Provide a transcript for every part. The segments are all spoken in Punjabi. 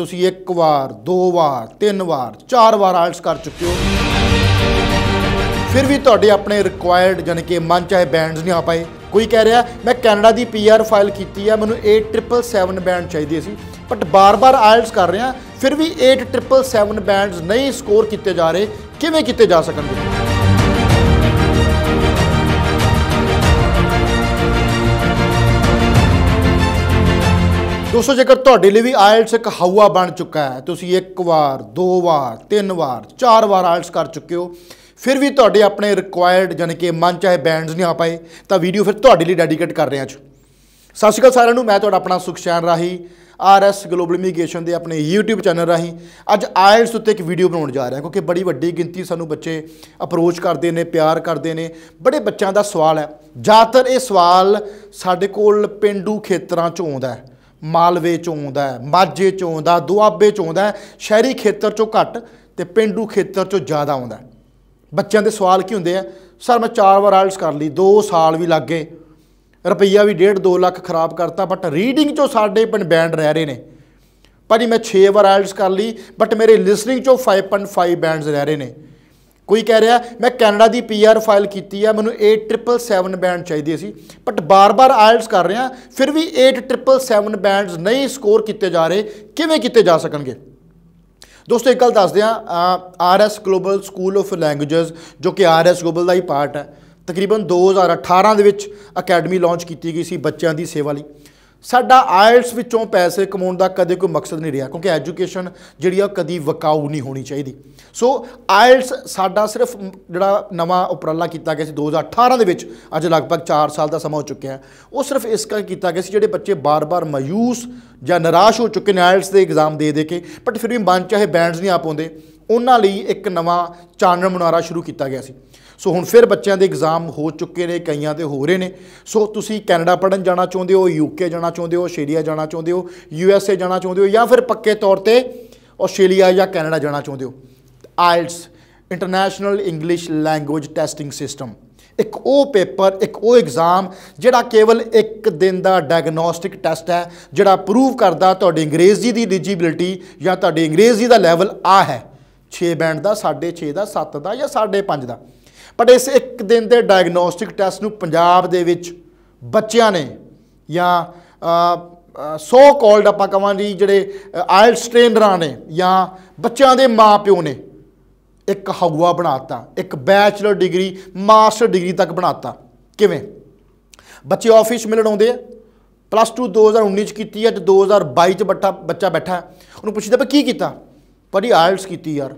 ਤੁਸੀਂ ਇੱਕ ਵਾਰ ਦੋ ਵਾਰ ਤਿੰਨ ਵਾਰ ਚਾਰ ਵਾਰ ਆਲਸ ਕਰ ਚੁੱਕੇ ਹੋ ਫਿਰ ਵੀ ਤੁਹਾਡੇ ਆਪਣੇ ਰਿਕੁਆਇਰਡ ਯਾਨੀ ਕਿ ਮਨ ਚਾਹੇ ਬੈਂਡਸ ਨਹੀਂ ਆ ਪਾਏ ਕੋਈ ਕਹਿ ਰਿਹਾ ਮੈਂ ਕੈਨੇਡਾ ਦੀ ਪੀਆਰ ਫਾਈਲ ਕੀਤੀ ਆ ਮੈਨੂੰ 8777 ਬੈਂਡ ਚਾਹੀਦੀ ਸੀ ਬਟ ਬਾਰ-ਬਾਰ ਆਇਲਸ ਕਰ ਰਿਹਾ ਫਿਰ ਵੀ 8777 ਬੈਂਡਸ ਨਹੀਂ ਸਕੋਰ ਕੀਤੇ ਜਾ ਰਹੇ ਕਿਵੇਂ ਕੀਤੇ ਜਾ ਸਕਣਗੇ ਦੋਸਤੋ ਜੇਕਰ ਤੁਹਾਡੇ ਲਈ ਵੀ ਆਇਲਸ ਇੱਕ ਹਵਾ ਬਣ ਚੁੱਕਾ ਹੈ ਤੁਸੀਂ ਇੱਕ ਵਾਰ ਦੋ ਵਾਰ ਤਿੰਨ ਵਾਰ ਚਾਰ ਵਾਰ ਆਇਲਸ ਕਰ ਚੁੱਕੇ ਹੋ ਫਿਰ ਵੀ ਤੁਹਾਡੇ ਆਪਣੇ ਰਿਕੁਆਇਰਡ ਜਾਨੀ ਕਿ ਮਨ ਚਾਹੇ ਬੈਂਡਸ ਨਹੀਂ ਆ ਪਾਏ ਤਾਂ ਵੀਡੀਓ ਫਿਰ ਤੁਹਾਡੇ ਲਈ ਡੈਡੀਕੇਟ ਕਰ ਰਿਹਾ ਹਾਂ ਅੱਜ ਸਤਿ ਸ਼੍ਰੀ ਅਕਾਲ ਸਾਰਿਆਂ ਨੂੰ ਮੈਂ ਤੁਹਾਡਾ ਆਪਣਾ ਸੁਖਸ਼ਾਨ ਰਾਹੀ ਆਰਐਸ ਗਲੋਬਲ ਇਮੀਗ੍ਰੇਸ਼ਨ ਦੇ ਆਪਣੇ YouTube ਚੈਨਲ ਰਾਹੀਂ ਅੱਜ ਆਇਲਸ ਉੱਤੇ ਇੱਕ ਵੀਡੀਓ ਬਣਾਉਣ ਜਾ ਰਿਹਾ ਕਿਉਂਕਿ ਬੜੀ ਵੱਡੀ ਗਿਣਤੀ ਸਾਨੂੰ ਬੱਚੇ ਅਪਰੋਚ ਕਰਦੇ ਨੇ ਪਿਆਰ ਕਰਦੇ ਨੇ ਬੜੇ ਬੱਚਿਆਂ ਦਾ ਸਵਾਲ ਹੈ ਜ਼ਿਆਦਾਤਰ ਇਹ ਸਵਾਲ ਸਾਡੇ ਕੋਲ ਪਿੰਡੂ ਖੇਤਰਾਂ 'ਚੋਂ ਆਉਂਦਾ ਹੈ ਮਾਲਵੇ ਚੋਂ ਆਉਂਦਾ ਹੈ ਮਾਝੇ ਚੋਂ ਆਉਂਦਾ ਦੁਆਬੇ ਚੋਂ ਆਉਂਦਾ ਸ਼ਹਿਰੀ ਖੇਤਰ ਚੋਂ ਘੱਟ ਤੇ ਪਿੰਡੂ ਖੇਤਰ ਚੋਂ ਜ਼ਿਆਦਾ ਆਉਂਦਾ ਬੱਚਿਆਂ ਦੇ ਸਵਾਲ ਕੀ ਹੁੰਦੇ ਆ ਸਰ ਮੈਂ ਚਾਰ ਵਾਰ ਆਇਲਸ ਕਰ ਲਈ 2 ਸਾਲ ਵੀ ਲੱਗ ਗਏ ਰੁਪਈਆ ਵੀ 1.5 2 ਲੱਖ ਖਰਾਬ ਕਰਤਾ ਬਟ ਰੀਡਿੰਗ ਚੋਂ ਸਾਡੇ ਪਿੰਡ ਬੈਂਡ ਰਹਿ ਰਹੇ ਨੇ ਭਾਜੀ ਮੈਂ 6 ਵਾਰ ਆਇਲਸ ਕਰ ਲਈ ਬਟ ਮੇਰੇ ਲਿਸਨਿੰਗ ਚੋਂ 5.5 ਬੈਂਡਸ ਰਹਿ ਰਹੇ ਨੇ ਕੋਈ ਕਹਿ ਰਿਹਾ ਮੈਂ ਕੈਨੇਡਾ ਦੀ ਪੀਆਰ ਫਾਈਲ ਕੀਤੀ ਆ ਮੈਨੂੰ 8777 ਬੈਂਡ ਚਾਹੀਦੀ ਸੀ ਬਟ ਬਾਰ-ਬਾਰ ਆਇਲਸ ਕਰ ਰਿਹਾ ਫਿਰ ਵੀ 8777 ਬੈਂਡਸ ਨਹੀਂ ਸਕੋਰ ਕੀਤੇ ਜਾ ਰਹੇ ਕਿਵੇਂ ਕੀਤੇ ਜਾ ਸਕਣਗੇ ਦੋਸਤੋ ਇੱਕ ਗੱਲ ਦੱਸਦੇ ਆ RS global school of languages ਜੋ ਕਿ ਆਰਐਸ ਗਲੋਬਲ ਦਾ ਹੀ ਪਾਰਟ ਹੈ ਤਕਰੀਬਨ 2018 ਦੇ ਵਿੱਚ ਅਕੈਡਮੀ ਲਾਂਚ ਕੀਤੀ ਗਈ ਸੀ ਬੱਚਿਆਂ ਦੀ ਸੇਵਾ ਲਈ ਸਾਡਾ ਆਇਲਸ ਵਿੱਚੋਂ ਪੈਸੇ ਕਮਾਉਣ ਦਾ ਕਦੇ ਕੋਈ ਮਕਸਦ ਨਹੀਂ ਰਿਹਾ ਕਿਉਂਕਿ ਐਜੂਕੇਸ਼ਨ ਜਿਹੜੀ ਆ ਕਦੀ ਵਕਾਊ ਨਹੀਂ ਹੋਣੀ ਚਾਹੀਦੀ ਸੋ ਆਇਲਸ ਸਾਡਾ ਸਿਰਫ ਜਿਹੜਾ ਨਵਾਂ ਉਪਰਾਲਾ ਕੀਤਾ ਗਿਆ ਸੀ 2018 ਦੇ ਵਿੱਚ ਅੱਜ ਲਗਭਗ 4 ਸਾਲ ਦਾ ਸਮਾਂ ਹੋ ਚੁੱਕਿਆ ਹੈ ਉਹ ਸਿਰਫ ਇਸ ਕਰਕੇ ਕੀਤਾ ਗਿਆ ਸੀ ਜਿਹੜੇ ਬੱਚੇ ਬਾਰ-ਬਾਰ ਮਾਇੂਸ ਜਾਂ ਨਿਰਾਸ਼ ਹੋ ਚੁੱਕੇ ਨੇ ਆਇਲਸ ਦੇ ਐਗਜ਼ਾਮ ਦੇ ਦੇ ਕੇ ਬਟ ਫਿਰ ਵੀ ਮਨ ਚਾਹੇ ਬੈਂਡਸ ਨਹੀਂ ਆ ਪਾਉਂਦੇ ਉਹਨਾਂ ਲਈ ਇੱਕ ਨਵਾਂ ਚਾਨਣ ਮਨਾਰਾ ਸ਼ੁਰੂ ਕੀਤਾ ਗਿਆ ਸੀ ਸੋ ਹੁਣ ਫਿਰ ਬੱਚਿਆਂ ਦੇ ਐਗਜ਼ਾਮ ਹੋ ਚੁੱਕੇ ਨੇ ਕਈਆਂ ਦੇ ਹੋ ਰਹੇ ਨੇ ਸੋ ਤੁਸੀਂ ਕੈਨੇਡਾ ਪੜਨ ਜਾਣਾ ਚਾਹੁੰਦੇ ਹੋ ਯੂਕੇ ਜਾਣਾ ਚਾਹੁੰਦੇ ਹੋ ਆਸਟ੍ਰੇਲੀਆ ਜਾਣਾ ਚਾਹੁੰਦੇ ਹੋ ਯੂਐਸਏ ਜਾਣਾ ਚਾਹੁੰਦੇ ਹੋ ਜਾਂ ਫਿਰ ਪੱਕੇ ਤੌਰ ਤੇ ਆਸਟ੍ਰੇਲੀਆ ਜਾਂ ਕੈਨੇਡਾ ਜਾਣਾ ਚਾਹੁੰਦੇ ਹੋ IELTS international English language testing system ਇੱਕ ਉਹ ਪੇਪਰ ਇੱਕ ਉਹ ਐਗਜ਼ਾਮ ਜਿਹੜਾ ਕੇਵਲ ਇੱਕ ਦਿਨ ਦਾ ਡਾਇਗਨੋਸਟਿਕ ਟੈਸਟ ਹੈ ਜਿਹੜਾ ਪ੍ਰੂਵ ਕਰਦਾ ਤੁਹਾਡੀ ਅੰਗਰੇਜ਼ੀ ਦੀ ਡਿਜੀਬਿਲਟੀ ਜਾਂ ਤੁਹਾਡੀ ਅੰਗਰੇਜ਼ੀ ਦਾ ਲੈਵਲ ਆ ਹੈ 6 ਬੈਂਡ ਦਾ 6.5 ਦਾ 7 ਦਾ ਜਾਂ 5.5 ਦਾ ਬਟ ਇਸ ਇੱਕ ਦਿਨ ਦੇ ਡਾਇਗਨੋਸਟਿਕ ਟੈਸਟ ਨੂੰ ਪੰਜਾਬ ਦੇ ਵਿੱਚ ਬੱਚਿਆਂ ਨੇ ਜਾਂ ਸੋ ਕਾਲਡ ਆਪਾਂ ਕਵਾਂਗੇ ਜਿਹੜੇ ਆਇਲ ਟ੍ਰੇਨਰਾਂ ਨੇ ਜਾਂ ਬੱਚਿਆਂ ਦੇ ਮਾਪਿਓ ਨੇ ਇੱਕ ਹਗਵਾ ਬਣਾਤਾ ਇੱਕ ਬੈਚਲਰ ਡਿਗਰੀ ਮਾਸਟਰ ਡਿਗਰੀ ਤੱਕ ਬਣਾਤਾ ਕਿਵੇਂ ਬੱਚੇ ਆਫਿਸ ਮਿਲਣ ਆਉਂਦੇ ਆ ਪਲੱਸ 2 2019 ਚ ਕੀਤੀ ਹੈ ਤੇ 2022 ਚ ਬੱਟਾ ਬੱਚਾ ਬੈਠਾ ਉਹਨੂੰ ਪੁੱਛੀਦਾ ਵੀ ਕੀ ਕੀਤਾ ਭਾਜੀ ਆਇਲਸ ਕੀਤੀ ਯਾਰ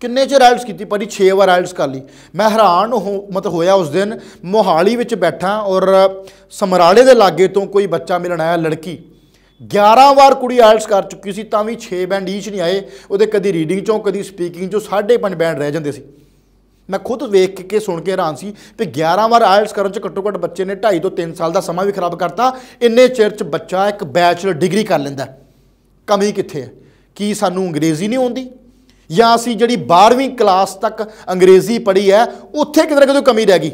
ਕਿੰਨੇ ਚ ਰਾਈਡਸ ਕੀਤੀ ਭਾਜੀ 6 ਵਾਰ ਰਾਈਡਸ ਕਰ ਲਈ ਮੈਂ ਹੈਰਾਨ ਹੋ ਮਤ ਹੋਇਆ ਉਸ ਦਿਨ ਮੋਹਾਲੀ ਵਿੱਚ ਬੈਠਾ ਔਰ ਸਮਰਾੜੇ ਦੇ ਲਾਗੇ ਤੋਂ ਕੋਈ ਬੱਚਾ ਮਿਲਣ ਆਇਆ ਲੜਕੀ 11 ਵਾਰ ਕੁੜੀ ਆਇਲਸ ਕਰ ਚੁੱਕੀ ਸੀ ਤਾਂ ਵੀ 6 ਬੈਂਡ ਈਚ ਨਹੀਂ ਆਏ ਉਹਦੇ ਕਦੀ ਰੀਡਿੰਗ ਚੋਂ ਕਦੀ ਸਪੀਕਿੰਗ ਚੋਂ 5.5 ਬੈਂਡ ਰਹਿ ਜਾਂਦੇ ਸੀ ਮੈਂ ਖੁਦ ਵੇਖ ਕੇ ਸੁਣ ਕੇ ਹੈਰਾਨ ਸੀ ਕਿ 11 ਵਾਰ ਆਇਲਸ ਕਰਨ ਚ ਘੱਟੋ ਘੱਟ ਬੱਚੇ ਨੇ 2.5 ਤੋਂ 3 ਸਾਲ ਦਾ ਸਮਾਂ ਵੀ ਖਰਾਬ ਕਰਤਾ ਇੰਨੇ ਚਿਰ ਚ ਬੱਚਾ ਇੱਕ ਬੈਚਲਰ ਡਿਗਰੀ ਕਰ ਲੈਂਦਾ ਕਮੀ ਕਿੱਥੇ ਹੈ ਕੀ ਸਾਨੂੰ ਅੰਗਰੇਜ਼ੀ ਨਹੀਂ ਆਉਂਦੀ ਜਾਂ ਅਸੀਂ ਜਿਹੜੀ 12ਵੀਂ ਕਲਾਸ ਤੱਕ ਅੰਗਰੇਜ਼ੀ ਪੜ੍ਹੀ ਹੈ ਉੱਥੇ ਕਿਤੇ ਨਾ ਕਿਤੇ ਕਮੀ ਰਹਿ ਗਈ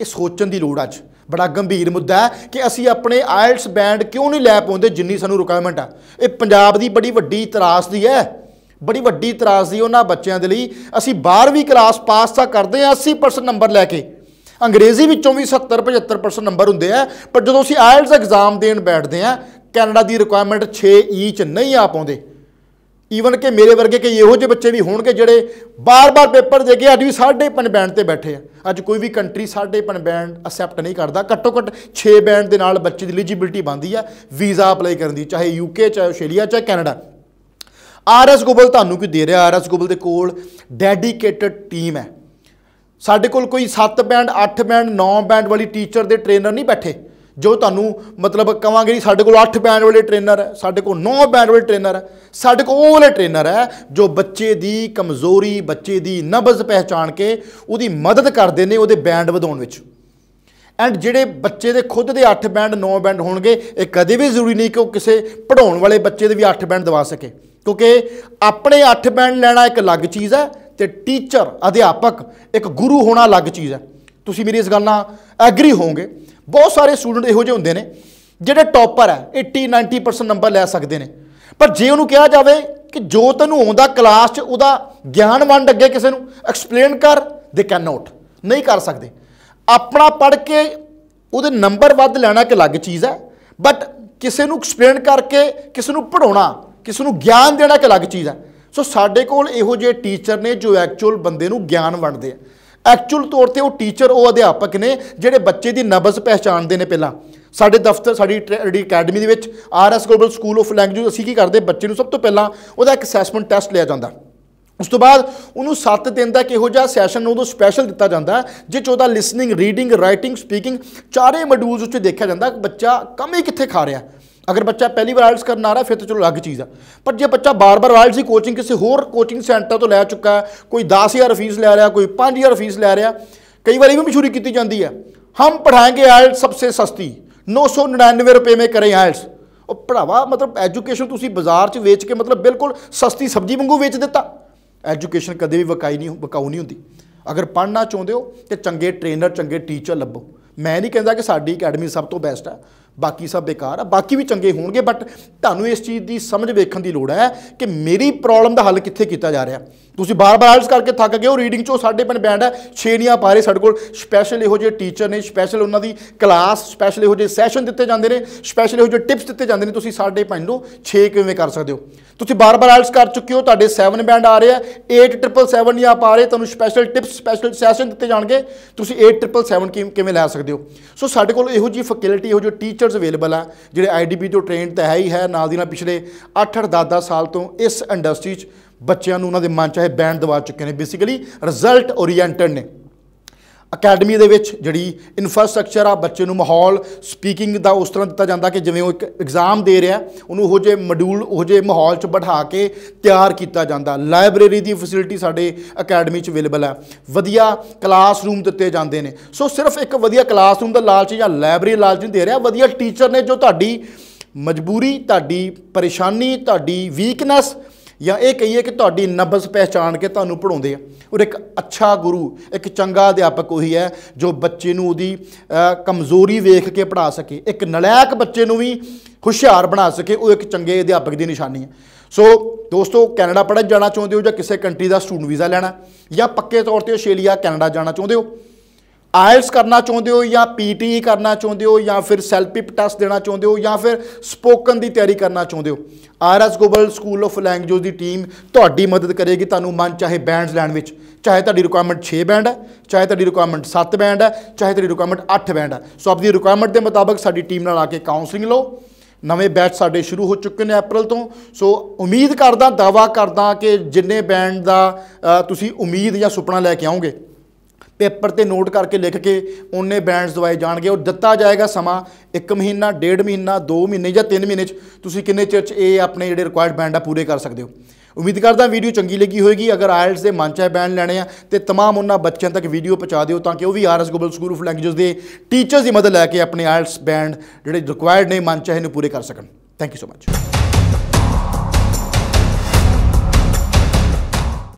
ਇਹ ਸੋਚਣ ਦੀ ਲੋੜ ਅੱਜ ਬੜਾ ਗੰਭੀਰ ਮੁੱਦਾ ਹੈ ਕਿ ਅਸੀਂ ਆਪਣੇ ਆਇਲਟਸ ਬੈਂਡ ਕਿਉਂ ਨਹੀਂ ਲੈ ਪਾਉਂਦੇ ਜਿੰਨੀ ਸਾਨੂੰ ਰਿਕੁਆਇਰਮੈਂਟ ਆ ਇਹ ਪੰਜਾਬ ਦੀ ਬੜੀ ਵੱਡੀ ਤਰਾਸਦੀ ਹੈ ਬੜੀ ਵੱਡੀ ਤਰਾਸਦੀ ਉਹਨਾਂ ਬੱਚਿਆਂ ਦੇ ਲਈ ਅਸੀਂ 12ਵੀਂ ਕਲਾਸ ਪਾਸ ਤਾਂ ਕਰਦੇ ਆ 80% ਨੰਬਰ ਲੈ ਕੇ ਅੰਗਰੇਜ਼ੀ ਵਿੱਚੋਂ ਵੀ 70 75% ਨੰਬਰ ਹੁੰਦੇ ਆ ਪਰ ਜਦੋਂ ਅਸੀਂ ਆਇਲਟਸ ਐਗਜ਼ਾਮ ਦੇਣ ਬੈਠਦੇ ਆ ਕੈਨੇਡਾ ਦੀ ਰਿਕੁਆਇਰਮੈਂਟ 6 ਈਚ ਨਹੀਂ ਆ ਪਾਉਂਦੇ ਈਵਨ ਕਿ ਮੇਰੇ ਵਰਗੇ ਕਈ ਇਹੋ ਜਿਹੇ ਬੱਚੇ ਵੀ ਹੋਣਗੇ ਜਿਹੜੇ ਬਾਰ-ਬਾਰ ਪੇਪਰ ਦੇ ਕੇ ਅੱਜ ਵੀ 5.5 ਬੈਂਡ ਤੇ ਬੈਠੇ ਆ ਅੱਜ ਕੋਈ ਵੀ ਕੰਟਰੀ 5.5 ਬੈਂਡ ਅਸੈਪਟ ਨਹੀਂ ਕਰਦਾ ਘੱਟੋ-ਘੱਟ 6 ਬੈਂਡ ਦੇ ਨਾਲ ਬੱਚੇ ਦੀ ਐਲੀਜੀਬਿਲਟੀ ਬਣਦੀ ਆ ਵੀਜ਼ਾ ਅਪਲਾਈ ਕਰਨ ਦੀ ਚਾਹੇ ਯੂਕੇ ਚਾਹੇ ਆਸਟ੍ਰੇਲੀਆ ਚਾਹੇ ਕੈਨੇਡਾ ਆਰਐਸ ਗੋਬਲ ਤੁਹਾਨੂੰ ਕੀ ਦੇ ਰਿਹਾ ਆਰਐਸ ਗੋਬਲ ਦੇ ਕੋਲ ਡੈਡੀਕੇਟਿਡ ਟੀਮ ਹੈ ਸਾਡੇ ਕੋਲ ਕੋਈ 7 ਬੈਂਡ 8 ਬੈਂਡ 9 ਬੈਂਡ ਵਾਲੀ ਟੀਚਰ ਦੇ ਟ੍ਰੇਨਰ ਨਹੀਂ ਬੈਠੇ ਜੋ ਤੁਹਾਨੂੰ ਮਤਲਬ ਕਵਾਂਗੇ ਸਾਡੇ ਕੋਲ 8 ਬੈਂਡ ਵਾਲੇ ਟ੍ਰੇਨਰ ਹੈ ਸਾਡੇ ਕੋਲ 9 ਬੈਂਡ ਵਾਲੇ ਟ੍ਰੇਨਰ ਹੈ ਸਾਡੇ ਕੋਲ ਉਹ ਵਾਲੇ ਟ੍ਰੇਨਰ ਹੈ ਜੋ ਬੱਚੇ ਦੀ ਕਮਜ਼ੋਰੀ ਬੱਚੇ ਦੀ ਨਬਜ਼ ਪਹਿਚਾਣ ਕੇ ਉਹਦੀ ਮਦਦ ਕਰਦੇ ਨੇ ਉਹਦੇ ਬੈਂਡ ਵਧਾਉਣ ਵਿੱਚ ਐਂਡ ਜਿਹੜੇ ਬੱਚੇ ਦੇ ਖੁਦ ਦੇ 8 ਬੈਂਡ 9 ਬੈਂਡ ਹੋਣਗੇ ਇਹ ਕਦੇ ਵੀ ਜ਼ਰੂਰੀ ਨਹੀਂ ਕਿ ਉਹ ਕਿਸੇ ਪੜਾਉਣ ਵਾਲੇ ਬੱਚੇ ਦੇ ਵੀ 8 ਬੈਂਡ ਦਵਾ ਸਕੇ ਕਿਉਂਕਿ ਆਪਣੇ 8 ਬੈਂਡ ਲੈਣਾ ਇੱਕ ਅਲੱਗ ਚੀਜ਼ ਹੈ ਤੇ ਟੀਚਰ ਅਧਿਆਪਕ ਇੱਕ ਗੁਰੂ ਹੋਣਾ ਅਲੱਗ ਚੀਜ਼ ਹੈ ਤੁਸੀਂ ਮੇਰੀ ਇਸ ਗੱਲ ਨਾਲ ਐਗਰੀ ਹੋਵੋਗੇ ਬਹੁਤ ਸਾਰੇ ਸਟੂਡੈਂਟ ਇਹੋ ਜਿਹੇ ਹੁੰਦੇ ਨੇ ਜਿਹੜੇ ਟੌਪਰ ਹੈ 80 90% ਨੰਬਰ ਲੈ ਸਕਦੇ ਨੇ ਪਰ ਜੇ ਉਹਨੂੰ ਕਿਹਾ ਜਾਵੇ ਕਿ ਜੋ ਤੈਨੂੰ ਆਉਂਦਾ ਕਲਾਸ 'ਚ ਉਹਦਾ ਗਿਆਨ ਵੰਡ ਅੱਗੇ ਕਿਸੇ ਨੂੰ ਐਕਸਪਲੇਨ ਕਰ ਦੇ ਕੈਨ ਨਾਟ ਨਹੀਂ ਕਰ ਸਕਦੇ ਆਪਣਾ ਪੜ੍ਹ ਕੇ ਉਹਦੇ ਨੰਬਰ ਵੱਧ ਲੈਣਾ ਇੱਕ ਅਲੱਗ ਚੀਜ਼ ਹੈ ਬਟ ਕਿਸੇ ਨੂੰ ਐਕਸਪਲੇਨ ਕਰਕੇ ਕਿਸੇ ਨੂੰ ਪੜਾਉਣਾ ਕਿਸੇ ਨੂੰ ਗਿਆਨ ਦੇਣਾ ਇੱਕ ਅਲੱਗ ਚੀਜ਼ ਹੈ ਸੋ ਸਾਡੇ ਕੋਲ ਇਹੋ ਜਿਹੇ ਟੀਚਰ ਨੇ ਜੋ ਐਕਚੁਅਲ ਬੰਦੇ ਨੂੰ ਗਿਆਨ ਵੰਡਦੇ ਆ ਐਕਚੁਅਲ ਤੌਰ ਤੇ ਉਹ ਟੀਚਰ ਉਹ ਅਧਿਆਪਕ ਨੇ ਜਿਹੜੇ ਬੱਚੇ ਦੀ ਨਬਜ਼ ਪਹਿਚਾਣਦੇ ਨੇ ਪਹਿਲਾਂ ਸਾਡੇ ਦਫ਼ਤਰ ਸਾਡੀ ਜਿਹੜੀ ਅਕੈਡਮੀ ਦੇ ਵਿੱਚ RS global school of language ਅਸੀਂ ਕੀ ਕਰਦੇ ਬੱਚੇ ਨੂੰ ਸਭ ਤੋਂ ਪਹਿਲਾਂ ਉਹਦਾ ਇੱਕ ਅਸੈਸਮੈਂਟ ਟੈਸਟ ਲਿਆ ਜਾਂਦਾ ਉਸ ਤੋਂ ਬਾਅਦ ਉਹਨੂੰ 7 ਦਿਨ ਦਾ ਕਿਹੋ ਜਿਹਾ ਸੈਸ਼ਨ ਉਹਨੂੰ ਸਪੈਸ਼ਲ ਦਿੱਤਾ ਜਾਂਦਾ ਜਿਸ ਉਹਦਾ ਲਿਸਨਿੰਗ ਰੀਡਿੰਗ ਰਾਈਟਿੰਗ ਸਪੀਕਿੰਗ ਚਾਰੇ ਮੋਡਿਊਲਸ ਉੱਤੇ ਦੇਖਿਆ ਜਾਂਦਾ ਕਿ ਬੱਚਾ ਕਮੀ ਕਿੱਥੇ ਖਾ ਰਿਹਾ ਅਗਰ ਬੱਚਾ ਪਹਿਲੀ ਵਾਰ ਆਇਲਸ ਕਰਨ ਆ ਰਿਹਾ ਫਿਰ ਤਾਂ ਚਲੋ ਅਲੱਗ ਚੀਜ਼ ਆ ਪਰ ਜੇ ਬੱਚਾ ਬਾਰ-ਬਾਰ ਆਇਲਸ ਦੀ ਕੋਚਿੰਗ ਕਿਸੇ ਹੋਰ ਕੋਚਿੰਗ ਸੈਂਟਰ ਤੋਂ ਲੈ ਚੁੱਕਾ ਕੋਈ 10000 ਫੀਸ ਲੈ ਰਿਹਾ ਕੋਈ 5000 ਫੀਸ ਲੈ ਰਿਹਾ ਕਈ ਵਾਰੀ ਵੀ ਮਸ਼ਹੂਰੀ ਕੀਤੀ ਜਾਂਦੀ ਹੈ ਹਮ ਪੜਾਏਂਗੇ ਆਇਲਸ ਸਭ ਤੋਂ ਸਸਤੀ 999 ਰੁਪਏ ਮੇ ਕਰੇ ਆਇਲਸ ਉਹ ਭਰਾਵਾ ਮਤਲਬ ਐਜੂਕੇਸ਼ਨ ਤੁਸੀਂ ਬਾਜ਼ਾਰ 'ਚ ਵੇਚ ਕੇ ਮਤਲਬ ਬਿਲਕੁਲ ਸਸਤੀ ਸਬਜ਼ੀ ਵਾਂਗੂ ਵੇਚ ਦਿੱਤਾ ਐਜੂਕੇਸ਼ਨ ਕਦੇ ਵੀ ਵਕਾਈ ਨਹੀਂ ਵਕਾਉ ਨਹੀਂ ਹੁੰਦੀ ਅਗਰ ਪੜ੍ਹਨਾ ਚਾਹੁੰਦੇ ਹੋ ਤੇ ਚੰਗੇ ਟ੍ਰੇਨਰ ਚੰਗੇ ਟੀਚਰ ਲੱਭੋ ਮੈਂ ਨਹੀਂ ਕਹਿੰਦਾ ਕਿ ਸਾਡੀ ਅਕੈਡਮੀ ਸਭ ਤੋਂ ਬੈਸਟ ਹੈ ਬਾਕੀ ਸਭ ਬੇਕਾਰ ਆ ਬਾਕੀ ਵੀ ਚੰਗੇ ਹੋਣਗੇ ਬਟ ਤੁਹਾਨੂੰ ਇਸ ਚੀਜ਼ ਦੀ ਸਮਝ ਵੇਖਣ ਦੀ ਲੋੜ ਹੈ ਕਿ ਮੇਰੀ ਪ੍ਰੋਬਲਮ ਦਾ ਹੱਲ ਕਿੱਥੇ ਕੀਤਾ ਜਾ ਰਿਹਾ ਤੁਸੀਂ ਬਾਰ-ਬਾਰ ਆਲਸ ਕਰਕੇ ਥੱਕ ਗਏ ਹੋ ਰੀਡਿੰਗ ਚੋਂ ਸਾਡੇ ਪਿੰਡ ਬੈਂਡ ਹੈ ਛੇੜੀਆਂ ਪਾ ਰਹੇ ਸਾਡੇ ਕੋਲ ਸਪੈਸ਼ਲ ਇਹੋ ਜਿਹੇ ਟੀਚਰ ਨੇ ਸਪੈਸ਼ਲ ਉਹਨਾਂ ਦੀ ਕਲਾਸ ਸਪੈਸ਼ਲ ਇਹੋ ਜਿਹੇ ਸੈਸ਼ਨ ਦਿੱਤੇ ਜਾਂਦੇ ਨੇ ਸਪੈਸ਼ਲ ਇਹੋ ਜਿਹੇ ਟਿਪਸ ਦਿੱਤੇ ਜਾਂਦੇ ਨੇ ਤੁਸੀਂ ਸਾਡੇ ਪਿੰਡ ਨੂੰ 6 ਕਿਵੇਂ ਕਰ ਸਕਦੇ ਹੋ ਤੁਸੀਂ ਬਾਰ-ਬਾਰ ਆਇਲਸ ਕਰ ਚੁੱਕੇ ਹੋ ਤੁਹਾਡੇ 7 ਬੈਂਡ ਆ ਰਹੇ ਆ 8777 ਨਹੀਂ ਆ ਪਾ ਰਹੇ ਤੁਹਾਨੂੰ ਸਪੈਸ਼ਲ ਟਿਪਸ ਸਪੈਸ਼ਲ ਸੈਸ਼ਨ ਦਿੱਤੇ ਜਾਣਗੇ ਤੁਸੀਂ 8777 ਕਿਵੇਂ ਲੈ ਸਕਦੇ ਹੋ ਸੋ ਸਾਡੇ ਕੋਲ ਇਹੋ ਜੀ ਫੈਕਲਟੀ ਇਹੋ ਜੋ ਟੀਚਰਸ ਅਵੇਲੇਬਲ ਆ ਜਿਹੜੇ ਆਈਡੀਬੀ ਤੋਂ ਟ੍ਰੇਨਡ ਤਾਂ ਹੈ ਹੀ ਹੈ ਨਾਲ ਦੀ ਨਾਲ ਪਿਛਲੇ 8-8 10-10 ਸਾਲ ਤੋਂ ਇਸ ਇੰਡਸਟਰੀ 'ਚ ਬੱਚਿਆਂ ਨੂੰ ਉਹਨਾਂ ਦੇ ਮਨ ਚਾਹੇ ਬੈਂਡ ਦਵਾ ਚੁੱਕੇ ਨੇ ਬੇਸਿਕਲੀ ਰਿਜ਼ਲਟ ਓਰੀਐਂਟਡ ਨੇ ਅਕੈਡਮੀ ਦੇ ਵਿੱਚ ਜਿਹੜੀ ਇਨਫਰਾਸਟ੍ਰਕਚਰ ਆ ਬੱਚੇ ਨੂੰ ਮਾਹੌਲ ਸਪੀਕਿੰਗ ਦਾ ਉਸ ਤਰ੍ਹਾਂ ਦਿੱਤਾ ਜਾਂਦਾ ਕਿ ਜਿਵੇਂ ਉਹ ਇੱਕ ਐਗਜ਼ਾਮ ਦੇ ਰਿਹਾ ਉਹਨੂੰ ਉਹ ਜੇ ਮੋਡਿਊਲ ਉਹ ਜੇ ਮਾਹੌਲ 'ਚ ਬਿਠਾ ਕੇ ਤਿਆਰ ਕੀਤਾ ਜਾਂਦਾ ਲਾਇਬ੍ਰੇਰੀ ਦੀ ਫੈਸਿਲਿਟੀ ਸਾਡੇ ਅਕੈਡਮੀ 'ਚ ਅਵੇਲੇਬਲ ਹੈ ਵਧੀਆ ਕਲਾਸਰੂਮ ਦਿੱਤੇ ਜਾਂਦੇ ਨੇ ਸੋ ਸਿਰਫ ਇੱਕ ਵਧੀਆ ਕਲਾਸਰੂਮ ਦਾ ਲਾਲਚ ਜਾਂ ਲਾਇਬ੍ਰੇਰੀ ਲਾਲਚ ਨਹੀਂ ਦੇ ਰਿਹਾ ਵਧੀਆ ਟੀਚਰ ਨੇ ਜੋ ਤੁਹਾਡੀ ਮਜਬੂਰੀ ਤੁਹਾਡੀ ਪਰੇਸ਼ਾਨੀ ਤੁਹਾਡੀ ਵੀਕਨੈਸ ਜਾਂ ਇਹ ਕਹੀਏ ਕਿ ਤੁਹਾਡੀ ਨਬਜ਼ ਪਹਿਚਾਣ ਕੇ ਤੁਹਾਨੂੰ ਪੜਾਉਂਦੇ ਆ ਔਰ ਇੱਕ ਅੱਛਾ ਗੁਰੂ ਇੱਕ ਚੰਗਾ ਅਧਿਆਪਕ ਉਹੀ ਹੈ ਜੋ ਬੱਚੇ ਨੂੰ ਉਹਦੀ ਕਮਜ਼ੋਰੀ ਵੇਖ ਕੇ ਪੜਾ ਸਕੇ ਇੱਕ ਨਲਾਇਕ ਬੱਚੇ ਨੂੰ ਵੀ ਹੁਸ਼ਿਆਰ ਬਣਾ ਸਕੇ ਉਹ ਇੱਕ ਚੰਗੇ ਅਧਿਆਪਕ ਦੀ ਨਿਸ਼ਾਨੀ ਹੈ ਸੋ ਦੋਸਤੋ ਕੈਨੇਡਾ ਪੜਨ ਜਾਣਾ ਚਾਹੁੰਦੇ ਹੋ ਜਾਂ ਕਿਸੇ ਕੰਟਰੀ ਦਾ ਸਟੂਡੈਂਟ ਵੀਜ਼ਾ ਲੈਣਾ ਜਾਂ ਪੱਕੇ ਤੌਰ ਤੇ ਆਸਟ੍ਰੇਲੀਆ ਕੈਨੇਡਾ ਜਾਣਾ ਚਾਹੁੰਦੇ ਹੋ ਆਇਲਸ ਕਰਨਾ ਚਾਹੁੰਦੇ ਹੋ ਜਾਂ ਪੀਟੀ e ਕਰਨਾ ਚਾਹੁੰਦੇ ਹੋ ਜਾਂ ਫਿਰ ਸੈਲਪਿਪ ਟੈਸਟ ਦੇਣਾ ਚਾਹੁੰਦੇ ਹੋ ਜਾਂ ਫਿਰ ਸਪੋਕਨ ਦੀ ਤਿਆਰੀ ਕਰਨਾ ਚਾਹੁੰਦੇ ਹੋ RS global school of language ਦੀ ਟੀਮ ਤੁਹਾਡੀ ਮਦਦ ਕਰੇਗੀ ਤੁਹਾਨੂੰ ਮਨ ਚਾਹੇ ਬੈਂਡਸ ਲੈਣ ਵਿੱਚ ਚਾਹੇ ਤੁਹਾਡੀ ਰਿਕੁਆਇਰਮੈਂਟ 6 ਬੈਂਡ ਹੈ ਚਾਹੇ ਤੁਹਾਡੀ ਰਿਕੁਆਇਰਮੈਂਟ 7 ਬੈਂਡ ਹੈ ਚਾਹੇ ਤੁਹਾਡੀ ਰਿਕੁਆਇਰਮੈਂਟ 8 ਬੈਂਡ ਹੈ ਸੋ ਆਪਣੀ ਰਿਕੁਆਇਰਮੈਂਟ ਦੇ ਮੁਤਾਬਕ ਸਾਡੀ ਟੀਮ ਨਾਲ ਆ ਕੇ ਕਾਉਂਸਲਿੰਗ ਲਓ ਨਵੇਂ ਬੈਚ ਸਾਡੇ ਸ਼ੁਰੂ ਹੋ ਚੁੱਕੇ ਨੇ April ਤੋਂ ਸੋ ਉਮੀਦ ਕਰਦਾ ਦਾਵਾ ਕਰਦਾ ਕਿ ਜਿੰਨੇ ਬੈਂਡ ਦਾ ਤੁਸੀਂ ਉਮੀਦ ਜਾਂ ਸੁਪਨਾ ਲੈ ਕੇ ਆਓਗੇ ਪੇਪਰ ਤੇ ਨੋਟ ਕਰਕੇ ਲਿਖ ਕੇ ਉਹਨੇ ਬੈਂਡਸ ਦਵਾਏ ਜਾਣਗੇ ਉਹ ਦਿੱਤਾ ਜਾਏਗਾ ਸਮਾਂ 1 ਮਹੀਨਾ 1.5 ਮਹੀਨਾ 2 ਮਹੀਨੇ ਜਾਂ 3 ਮਹੀਨੇ ਚ ਤੁਸੀਂ ਕਿੰਨੇ ਚਿਰ ਚ ਇਹ ਆਪਣੇ ਜਿਹੜੇ ਰਿਕੁਆਇਰਡ ਬੈਂਡ ਆ ਪੂਰੇ ਕਰ ਸਕਦੇ ਹੋ ਉਮੀਦ ਕਰਦਾ ਵੀਡੀਓ ਚੰਗੀ ਲੱਗੀ ਹੋਵੇਗੀ ਅਗਰ ਆਇਲਟਸ ਦੇ ਮਨ ਚਾਹੇ ਬੈਂਡ ਲੈਣੇ ਆ ਤੇ तमाम ਉਹਨਾਂ ਬੱਚਿਆਂ ਤੱਕ ਵੀਡੀਓ ਪਹੁੰਚਾ ਦਿਓ ਤਾਂ ਕਿ ਉਹ ਵੀ RS global school of languages ਦੇ ਟੀਚਰਸ ਦੀ ਮਦਦ ਲੈ ਕੇ ਆਪਣੇ ਆਇਲਟਸ ਬੈਂਡ ਜਿਹੜੇ ਰਿਕੁਆਇਰਡ ਨੇ ਮਨ ਚਾਹੇ ਪੂਰੇ ਕਰ ਸਕਣ ਥੈਂਕ ਯੂ ਸੋ ਮਚ